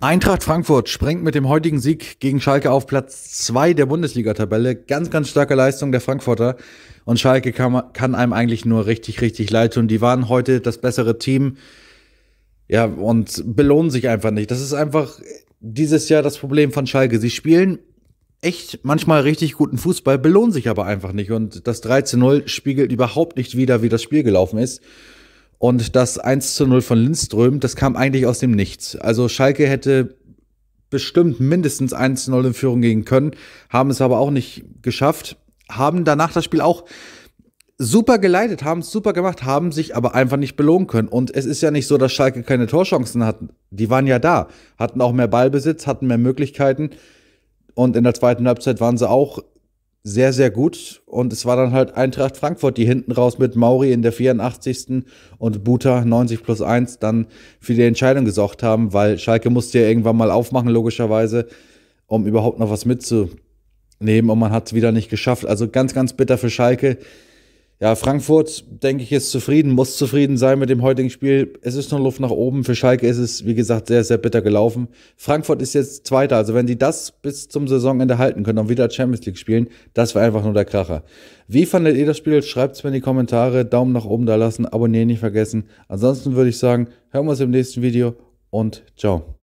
Eintracht Frankfurt sprengt mit dem heutigen Sieg gegen Schalke auf Platz 2 der Bundesliga-Tabelle. Ganz, ganz starke Leistung der Frankfurter. Und Schalke kann, kann, einem eigentlich nur richtig, richtig leid tun. Die waren heute das bessere Team. Ja, und belohnen sich einfach nicht. Das ist einfach dieses Jahr das Problem von Schalke. Sie spielen echt manchmal richtig guten Fußball, belohnen sich aber einfach nicht. Und das 13-0 spiegelt überhaupt nicht wieder, wie das Spiel gelaufen ist. Und das 1 zu 0 von Lindström, das kam eigentlich aus dem Nichts. Also Schalke hätte bestimmt mindestens 1 zu 0 in Führung gehen können, haben es aber auch nicht geschafft, haben danach das Spiel auch super geleitet, haben es super gemacht, haben sich aber einfach nicht belohnen können. Und es ist ja nicht so, dass Schalke keine Torchancen hatten. Die waren ja da, hatten auch mehr Ballbesitz, hatten mehr Möglichkeiten. Und in der zweiten Halbzeit waren sie auch sehr, sehr gut. Und es war dann halt Eintracht Frankfurt, die hinten raus mit Mauri in der 84. und Buta 90 plus 1 dann für die Entscheidung gesorgt haben, weil Schalke musste ja irgendwann mal aufmachen, logischerweise, um überhaupt noch was mitzunehmen. Und man hat es wieder nicht geschafft. Also ganz, ganz bitter für Schalke. Ja, Frankfurt, denke ich, ist zufrieden, muss zufrieden sein mit dem heutigen Spiel. Es ist noch Luft nach oben. Für Schalke ist es, wie gesagt, sehr, sehr bitter gelaufen. Frankfurt ist jetzt Zweiter. Also wenn sie das bis zum Saisonende halten können und wieder Champions League spielen, das wäre einfach nur der Kracher. Wie fandet ihr das Spiel? Schreibt es mir in die Kommentare. Daumen nach oben da lassen. Abonnieren nicht vergessen. Ansonsten würde ich sagen, hören wir uns im nächsten Video und ciao.